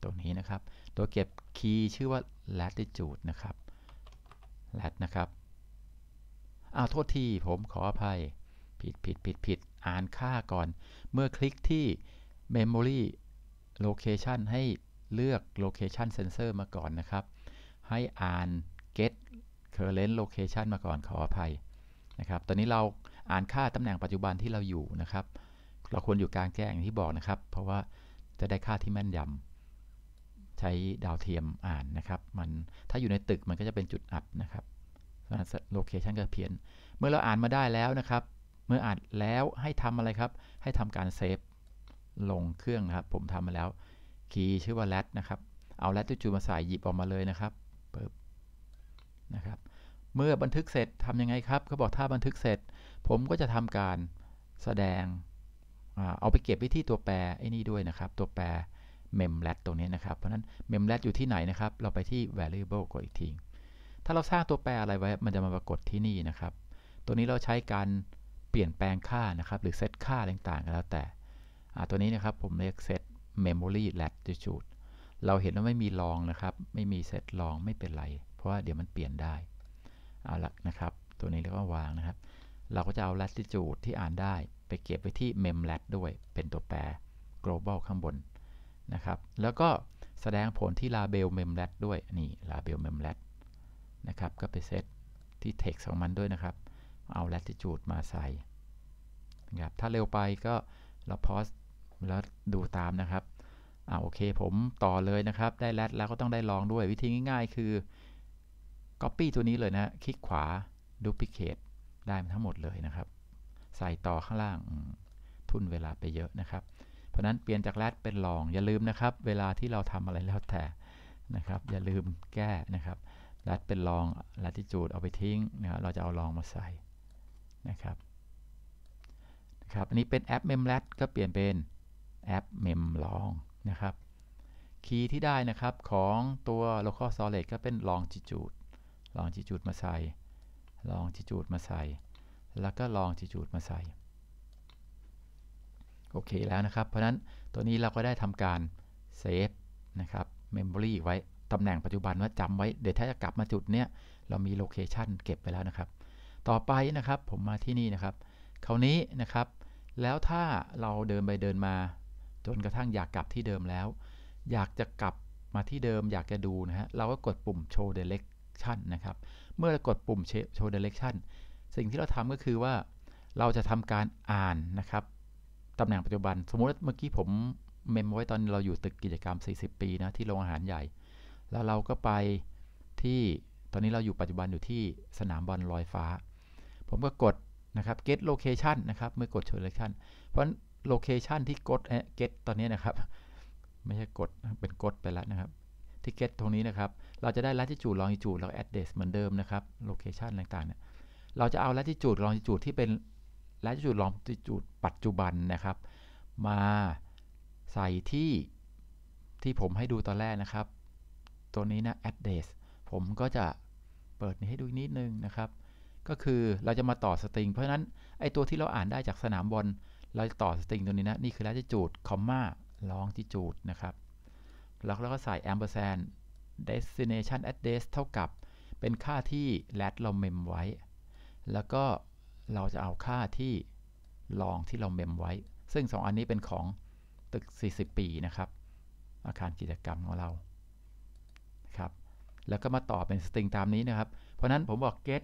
ตรงนี้นะครับ ตัวเก็บคีย์ชื่อว่า latitude นะครับ lat นะครับอ้าวโทษทีผมขออภัย ผิดผิดผิดผิดอ่านค่าก่อน เมื่อคลิกที่ memory location ให้เลือก location sensor มาก่อนนะครับ ให้อ่าน get current location มาก่อนขออภัยนะครับ ตอนนี้เราอ่านค่าตำแหน่งปัจจุบันที่เราอยู่นะครับเราควรอยู่กลางแจ้งที่บอกนะครับ เพราะว่าจะได้ค่าที่แม่นยำใช้ดาวเทียมอ่านนะครับมันถ้าอยู่ในตึกมันก็จะเป็นจุดอับนะครับเพราะฉะนั้นโลเคชันก็เพี้ยนเมื่อเราอ่านมาได้แล้วนะครับ เมื่ออ่านแล้วให้ทำอะไรครับ ให้ทำการเซฟลงเครื่องนะครับ ผมทำมาแล้วคีย์ชื่อว่าแรดนะครับเอา l a ดจูมาใส่หยิบออกมาเลยนะครับปึ๊บนะครับ เมื่อบันทึกเสร็จทำยังไงครับเขาบอกถ้าบันทึกเสร็จ ผมก็จะทำการแสดงเอาไปเก็บไว้ที่ตัวแปรไอ้นี่ด้วยนะครับ ตัวแปร memlet ตรงนี้นะครับเพราะนั้น memlet อยู่ที่ไหนนะครับเราไปที่ variable กดอีกทีถ้าเราสร้างตัวแปรอะไรไว้มันจะมาปรากฏที่นี่นะครับ ตัวนี้เราใช้การเปลี่ยนแปลงค่านะครับ หรือเซตค่าต่างๆก็แล้วแต่ตัวนี้นะครับผมเรียกเซต memory latitude เราเห็นว่าไม่มีลองนะครับ ไม่มีเซตลองไม่เป็นไร เพราะว่าเดี๋ยวมันเปลี่ยนได้เอาละนะครับ ตัวนี้เรียกว่าวางนะครับเราก็จะเอา latitude ที่อ่านได้ไปเก็บไว้ที่ memlat ด้วยเป็นตัวแปร global ข้างบนนะครับ แล้วก็แสดงผลที่ label memlat ด้วย นี่ label memlat นะครับก็ไปเซตที่ text ของมันด้วยนะครับเอา latitude มาใส่นะครับถ้าเร็วไปก็เราพอ e แล้วดูตามนะครับอ่าโอเค ผมต่อเลยนะครับ ได้ lat แล้วก็ต้องได้ลองด้วยวิธีง่ายๆ คือ copy ตัวนี้เลยนะคลิกขวา duplicate ได้ทั้งหมดเลยนะครับใส่ต่อข้างล่างทุนเวลาไปเยอะนะครับเพราะนั้นเปลี่ยนจากแรดเป็นลองอย่าลืมนะครับเวลาที่เราทำอะไรแล้วแต่นะครับ อย่าลืมแก้นะครับแรดเป็นลองรดที่จูดเอาไปทิ้งนะครับเราจะเอาลองมาใส่นะครับนะครับอันนี้เป็นแอปเมมแรดก็เปลี่ยนเป็นแอปเมมลองนะครับคีย์ที่ได้นะครับของตัว local solid ก็เป็นลองจิจูดลองจิจูดมาใส่ ลองจิจูดมาใส่แล้วก็ลองจิจูดมาใส่โอเคแล้ว นะครับเพราะนั้นตัวนี้เราก็ได้ทำการเซฟนะครับเมมโมรีไว้ ตำแหน่งปัจจุบันว่าจำไว้เดี๋ยวถ้าจะกลับมาจุดเนี้ยเรามีโลเคชันเก็บไปแล้วนะครับ ต่อไปนะครับผมมาที่นี่นะครับ คราวนี้นะครับ แล้วถ้าเราเดินไปเดินมาจนกระทั่งอยากกลับที่เดิมแล้ว อยากจะกลับมาที่เดิมอยากจะดูนะฮะเราก็กดปุ่ม show direction นะครับเมื่อกดปุ่ม show direction สิ่งที่เราทำก็คือว่าเราจะทำการอ่านนะครับตำแหน่งปัจจุบัน สมมุติเมื่อกี้ผมเมมไว้ตอนเราอยู่ตึกกิจกรรม 40 ปีนะที่โรงอาหารใหญ่ แล้วเราก็ไปที่ตอนนี้เราอยู่ปัจจุบันอยู่ที่สนามบอลลอยฟ้าผมก็กดนะครับ get location นะครับเมื่อกด s e l o c t i o n เพราะ location ที่กด get ตอนนี้นะครับ ไม่ใช่กดเป็นกดไปแล้วนะครับที่ get ตรงนี้นะครับเราจะได้ latitude longitude แล้ว address เหมือนเดิมนะครับ location ต่างๆเนี่ยเราจะเอา l ล t i ี u d e l o n g จ t ดที่เป็น l a t i t จ d ด l o n g ี t u d ปัจจุบันนะครับ มาใส่ที่ที่ผมให้ดูตอนแรกนะครับ ตัวนี้นะ address ผมก็จะเปิดให้ดูนิดนึงนะครับ ก็คือเราจะมาต่อสตริง เพราะฉะนั้นไอตัวที่เราอ่านได้จากสนามบอลเราจะต่อสตริงตัวนี้นะ นี่คือ l a t จ t จูด comma l o n g ี t u d นะครับ แล้วเราก็ใส่ ampersand destination address เท่ากับ เป็นค่าที่ lat เราเมมไว้แล้วก็เราจะเอาค่าที่ลองที่เราเมมไว้ ซึ่ง 2 อันนี้เป็นของตึก 40 ปีนะครับ อาคารกิจกรรมของเราครับ แล้วก็มาต่อเป็นสตริงตามนี้นะครับ เพราะนั้นผมบอก get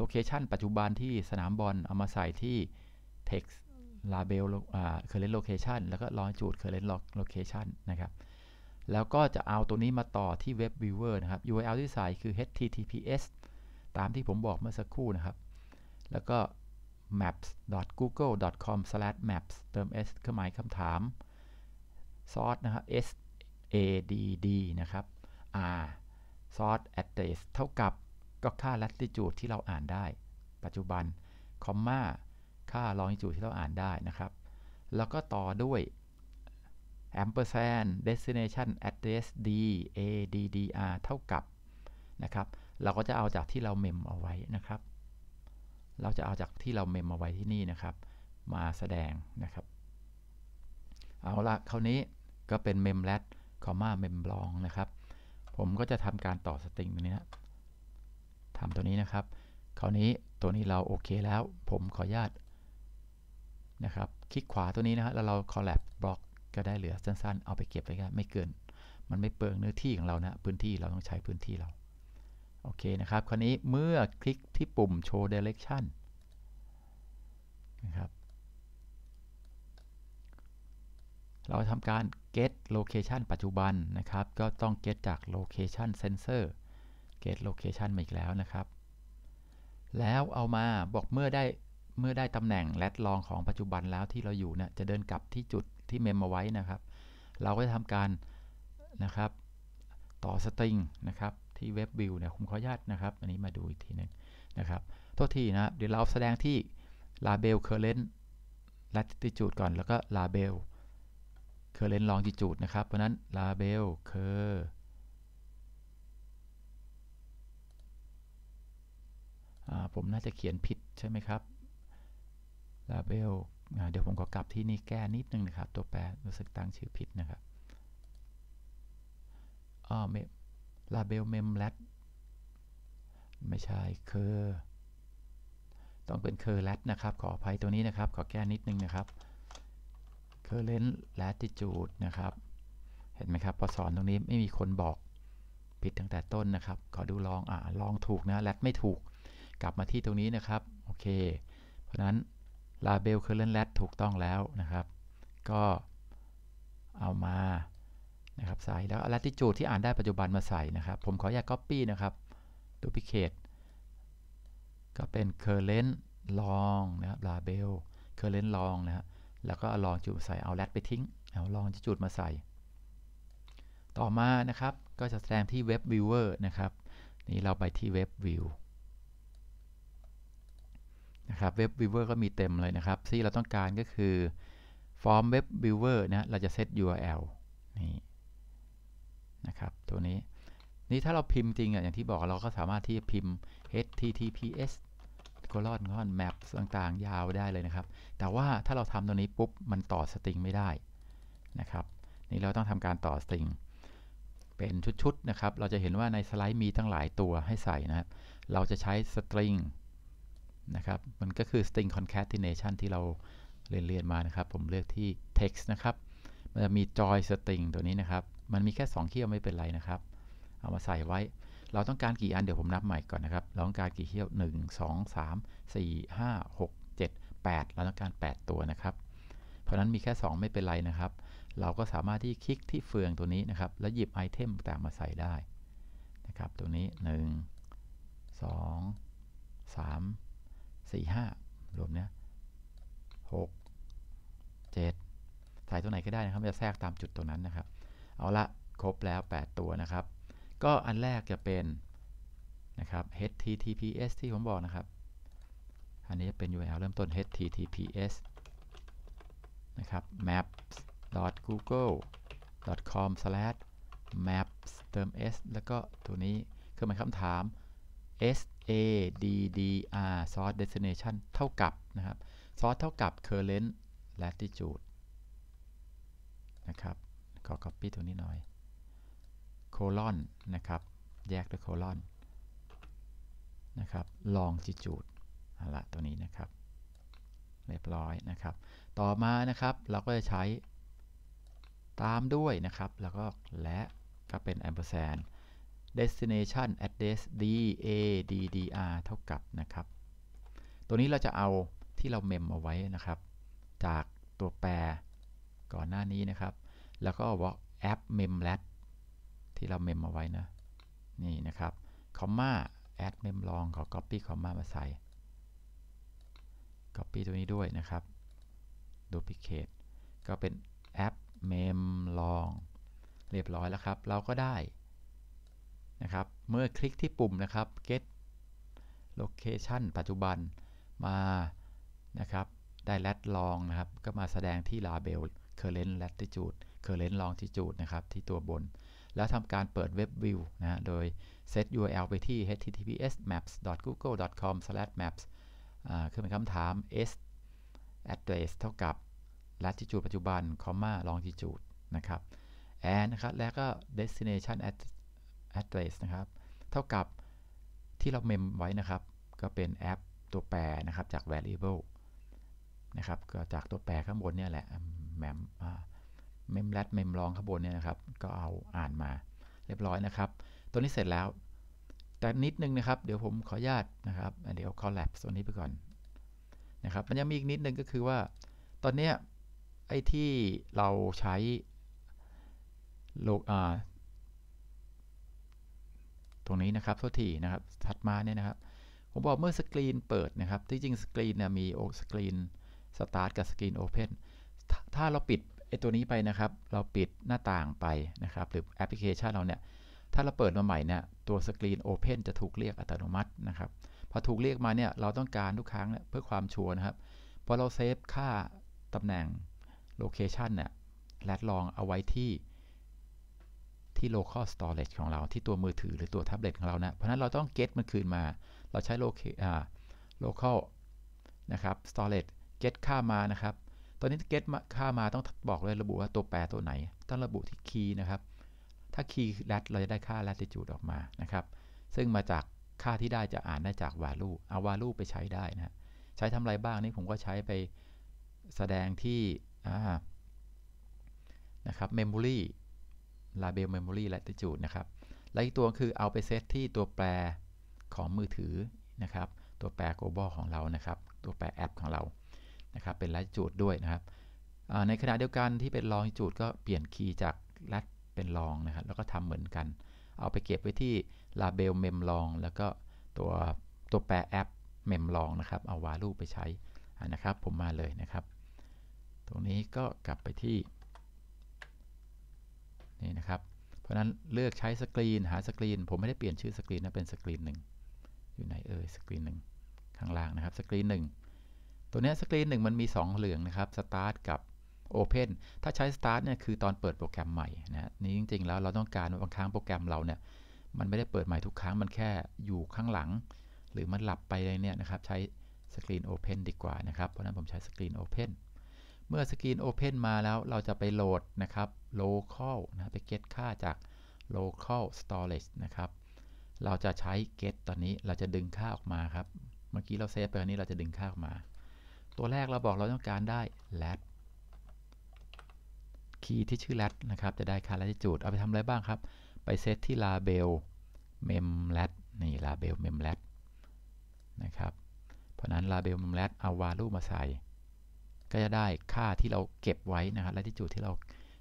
location ปัจจุบันที่สนามบอล เอามาใส่ที่ text label current location แล้วก็ longitude current location นะครับ แล้วก็จะเอาตัวนี้มาต่อที่ web viewer นะครับ URL ที่ใส่คือ https ตาม ที่ผมบอกเมื่อสักครู่นะครับ แล้วก็ maps.google.com/maps เติม s เครื่องหมายคำถาม source นะ ครับ s a d d นะครับ r source address เท่ากับ ก็ค่า latitude ที่เราอ่านได้ ปัจจุบันคอมมาค่า longitude ที่เราอ่านได้นะครับ แล้วก็ต่อด้วย ampersand destination address d a d d r เท่ากับนะครับเราก็จะเอาจากที่เราเมมเอาไว้นะครับ เราจะเอาจากที่เราเมมเอาไว้ที่นี่นะครับ มาแสดงนะครับ เอาละคราวนี้ก็เป็นเมมแรดคอมมามมบลองนะครับ ผมก็จะทำการต่อสตริงตัวนี้นะทำตัวนี้นะครับ คราวนี้ตัวนี้เราโอเคแล้ว ผมขออนุญาตนะครับ คลิกขวาตัวนี้นะฮะ แล้วเราคอลแลบบล็อกก็ได้เหลือสั้นๆ เอาไปเก็บไว้ก็ไม่เกิน มันไม่เปลืองเนื้อที่ของเรานะพื้นที่เราต้องใช้พื้นที่เราโอเคนะครับ คราวนี้เมื่อคลิกที่ปุ่ม show direction นะครับ เราทำการ get location ปัจจุบันนะครับ ก็ต้อง get จาก location sensor get location มาอีกแล้วนะครับ แล้วเอามาบอกเมื่อได้เมื่อได้ตำแหน่งและลองของปัจจุบันแล้วที่เราอยู่เนี่ยจะเดินกลับที่จุดที่เมมมาไว้นะครับ เราก็จะทำการนะครับ ต่อสตริง นะครับที่เว็บวิวเนี่ยผมขออนุญาตนะครับ อันนี้มาดูอีกทีนึงนะครับ โทษทีนะเดี๋ยวเราแสดงที่ label current latitude ก่อนแล้วก็ label current longitude นะครับเพราะนั้น label cur e ผมน่าจะเขียนผิดใช่ไหมครับ label เดี๋ยวผมขอกลับที่นี่แก้นิดนึงนะครับ ตัวแปรรู้สึกตั้งชื่อผิดนะครับอ๋อไม่ลาเบลเมมแลตไม่ใช่เคอร์ต้องเป็นเคอร์แลตนะครับขออภัยตัวนี้นะครับ ขอแก้นิดนึงนะครับเคอร์เลนต์แลติจูดนะครับเห็นไหมครับพอสอนตรงนี้ไม่มีคนบอกผิดตั้งแต่ต้นนะครับ ขอดูลองอ่าลองถูกนะแลตไม่ถูกกลับมาที่ตรงนี้นะครับโอเคเพราะนั้นลาเบลเคอร์เลน์แลตถูกต้องแล้วนะครับ ก็เอามานะครับใส่แล้ว latitude ที่อ่านได้ปัจจุบันมาใส่นะครับ ผม ขออยาก copy นะครับ duplicate ก็เป็น current long นะครับ label current long นะฮะแล้วก็ลองจุดใส่เอา lat ไปทิ้ง เอาลองจุดมาใส่ ต่อมานะครับก็จะแสดงที่ web viewer นะครับ นี่ เราไปที่ web view นะครับ web viewer ก็มีเต็มเลยนะครับ ที่ เราต้องการก็คือ form web viewer นะเราจะ set URL นี่นะครับตัวนี้นี่ถ้าเราพิมพ์จริงอ่ะอย่างที่บอกเราก็สามารถที่จะพิมพ์ https ก็ลอดงอนแมปต่างๆ ยาวได้เลยนะครับ แต่ว่าถ้าเราทำตัวนี้ปุ๊บมันต่อสตริง ไม่ได้นะครับ นี่เราต้องทำการต่อสตริงเป็นชุดๆนะครับ เราจะเห็นว่าในสไลด์มีตั้งหลายตัวให้ใส่นะครับเราจะใช้สตริงนะครับมันก็คือ string concatenation ที่เราเรียนเรียนมานะครับผมเลือกที่ text นะครับมันจะมีจอยสตริงตัวนี้นะครับ มัน มีแค่ 2เขี้ยวไม่เป็นไรนะครับ เอามาใส่ไว้ เราต้องการ กี่อันเดี๋ยวผมนับใหม่ก่อนนะครับเราต้องการกี่เขี้ยว 1 2 3 4 5 6 7 8เราต้องการ 8 ตัวนะครับ เพราะนั้นมีแค่ 2 ไม่เป็นไรนะครับ เราก็สามารถที่คลิกที่เฟืองตัวนี้นะครับ แล้วหยิบไอเทมต่างมาใส่ได้นะครับตัวนี้ 1 2 3 4 5รวมเนี้ย6 7ส่ตัวไหนก็ได้นะครับจะแทรกตามจุดตรงนั้นนะครับ เอาละครบแล้ว 8 ตัวนะครับ ก็อันแรกจะเป็น นะครับ https ที่ผมบอกนะครับ อันนี้จะเป็น URL เริ่มต้น https นะครับ maps.google.com/maps เติม s แล้วก็ตัวนี้ คือมันคำถาม s a d d r source destination เท่ากับนะครับ source เท่ากับ current latitude นะครับขอ copy ตรงนี้หน่อยโคลอนนะครับ แยกด้วยโคลอนนะครับ ลองจิจูดอะละตัวนี้นะครับ เรียบร้อยนะครับ ต่อมานะครับ เราก็จะใช้ตามด้วยนะครับ แล้วก็และก็เป็น ampersand destination address d a d d r เท่ากับนะครับ ตัวนี้เราจะเอาที่เราเมมเอาไว้นะครับ จากตัวแปรก่อนหน้านี้นะครับ แล้วก็วอลกแอปเมมแลที่เราเมมเอาไว้นะ นี่นะครับ คอมมาแอดเมมลองขอ Copy คอมมามาใส่ Copy ตัวนี้ด้วยนะครับ Duplicate ก็เป็นแอปเมมลอง เรียบร้อยแล้วครับ เราก็ได้ นะครับ เมื่อคลิกที่ปุ่มนะครับ get location ปัจจุบันมานะครับ ได้แรดลองนะครับ ก็มาแสดงที่ลาเบล current latitude current longitude นะครับที่ตัวบน แล้วทำการเปิดเว็บวิวนะโดยเซต URL ไปที่ https maps google com maps ขึ้นเป็นคำถาม s address เท่ากับ latitude ปัจจุบัน comma longitude นะครับ and นะครับ แล้วก็ destination address นะครับ เท่ากับที่เราเมมไว้นะครับ ก็เป็นแอปตัวแปรนะครับจาก variable นะครับ ก็จากตัวแปรข้างบนเนี่ยแหละแมมเมมแรดเมมรองข้างบนเนี่ยนะครับ ก็เอาอ่านมาเรียบร้อยนะครับ ตัวนี้เสร็จแล้วแต่นิดนึงนะครับ เดี๋ยวผมขออนุญาตนะครับเดี๋ยว collapse ตัวนี้ไปก่อนนะครับมันยังมีอีกนิดนึงก็คือว่า ตอนเนี้ยไอ้ที่เราใช้โลอ่าตรงนี้นะครับโทษทีนะครับถัดมาเนี่ยนะครับผมบอกเมื่อสกรีนเปิดนะครับที่จริงสกรีนเนี่ยมีโอสกรีนสตาร์ทกับสกรีนโอเพนถ้าเราปิดไอตัวนี้ไปนะครับ เราปิดหน้าต่างไปนะครับ หรือแอปพลิเคชันเราเนี่ย ถ้าเราเปิดมาใหม่เนี่ย ตัวสกรีนโอเพนจะถูกเรียกอัตโนมัตินะครับ พอถูกเรียกมาเนี่ย เราต้องการทุกครั้งเพื่อความชัวร์นะครับ พอเราเซฟค่าตำแหน่งโลเคชันเนี่ยแลดลองเอาไว้ที่ที่ local storage ของเรา ที่ตัวมือถือหรือตัวแท็บเล็ตของเรานะเพราะนั้นเราต้อง get มันคืนมา เราใช้ local local นะครับ storage get ค่ามานะครับตอนนี้เกา get ค่ามาต้องบอกเลยระบุว่าตัวแปรตัวไหนต้องระบุที่ key นะครับถ้า key lat เราจะได้ค่า latitude ออกมานะครับซึ่งมาจากค่าที่ได้จะอ่านได้จาก value เอา value ไปใช้ได้นะใช้ทำอะไรบ้างนี่ผมก็ใช้ไปแสดงที่นะครับ memory label memory latitude นะครับและอีกตัวคือเอาไปเซตที่ตัวแปรของมือถือนะครับตัวแปร global ของเรานะครับตัวแปรแอปของเรานะครับเป็นลั t จูด ด้วยนะครับในขณะเดียวกันที่เป็นลองจูดก็เปลี่ยนคีย์จากลัดเป็นลองนะครับแล้วก็ทำเหมือนกัน เอาไปเก็บไว้ที่ลาเบลเมมลอง แล้วก็ตัวตัวแปรแอปเมมลองนะครับ เอาวาลูไปใช้นะครับผมมาเลยนะครับ ตรงนี้ก็กลับไปที่นี่นะครับเพราะนั้นเลือกใช้สกรีนหาสกรีนผมไม่ได้เปลี่ยนชื่อสกรีนนะเป็นสกรีนหนึ่งอยู่ไหนเอ่ยสกรีนหนึ่งข้างล่างนะครับสกรีนหนึ่งตัวนี้สกรีนหนึ่งมันมี 2 เหลืองนะครับสตาร์ทกับ Open ถ้าใช้ Start เนี่ยคือตอนเปิดโปรแกรมใหม่นะ นี่จริง ๆ แล้วเราต้องการบางครั้งโปรแกรมเราเนี่ยมันไม่ได้เปิดใหม่ทุกครั้ง มันแค่อยู่ข้างหลัง หรือมันหลับไปเไรเนี่ยนะครับ ใช้สกรีน Open ดีกว่านะครับ เพราะนั้นผมใช้สกรีน Open เมื่อสกรีน Open มาแล้วเราจะไปโหลดนะครับ local นะไป get ค่าจาก local storage นะครับ เราจะใช้ get ตอนนี้เราจะดึงค่าออกมาครับ เมื่อกี้เราเซฟไปอันนี้เราจะดึงค่าออกมาตัวแรก เรา บอกเราต้องการได้ lat คีย์ที่ชื่อ lat นะครับ จะได้ค่า latitude เอาไปทำอะไรบ้างครับ ไปเซตที่ label mem lat นี่ label mem lat นะครับ เพราะนั้น label mem lat เอา value มาใส่ ก็จะได้ค่าที่เราเก็บไว้นะครับ latitude ที่เรา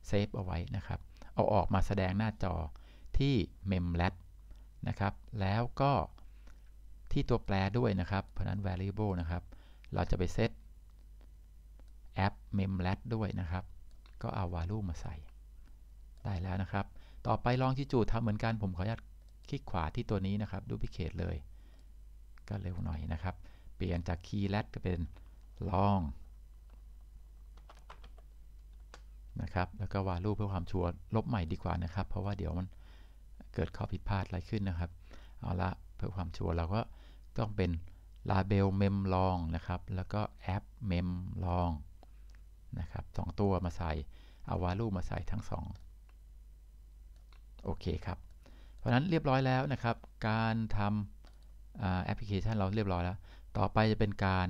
เซฟเอาไว้นะครับ เอาออกมาแสดงหน้าจอที่ mem lat นะครับ แล้วก็ที่ตัวแปรด้วยนะครับ เพราะนั้น variable นะครับ เราจะไปเซตแอป memlat ด้วยนะครับ ก็เอา value มาใส่ ได้แล้วนะครับ ต่อไปลองจิจูดทำเหมือนกัน ผมขออนุญาตคลิกขวาที่ตัวนี้นะครับ duplicate เลย ก็เร็วหน่อยนะครับ เปลี่ยนจาก key l ก t เป็น long นะครับ แล้วก็ value เพื่อความชัวร์ลบใหม่ดีกว่านะครับ เพราะว่าเดี๋ยวมันเกิดข้อผิดพลาดอะไรขึ้นนะครับ เอาละเพื่อความชัวร์เราก็ต้องเป็น label mem long นะครับ แล้วก็ app mem long นะครับสองตัวมาใส่เอาวาลูมาใส่ทั้งสองโอเค ครับ เพราะนั้นเรียบร้อยแล้วนะครับ การทำแอปพลิเคชันเราเรียบร้อยแล้ว ต่อไปจะเป็นการ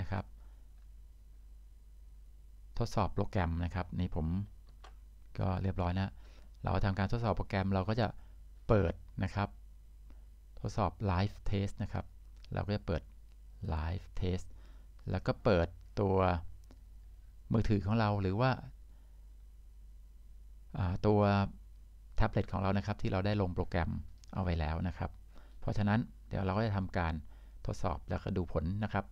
นะครับ ทดสอบโปรแกรมนะครับนี่ผมก็เรียบร้อย นะ เราทำการทดสอบโปรแกรมเราก็จะเปิดนะครับ ทดสอบ live test นะครับเราก็จะเปิด live test แล้วก็เปิดตัวมือถือของเราหรือว่า ตัวแท็บเล็ตของเรานะครับที่เราได้ลงโปรแกรมเอาไว้แล้วนะครับ เพราะฉะนั้นเดี๋ยวเราก็จะทำการทดสอบแล้วก็ดูผลนะครับ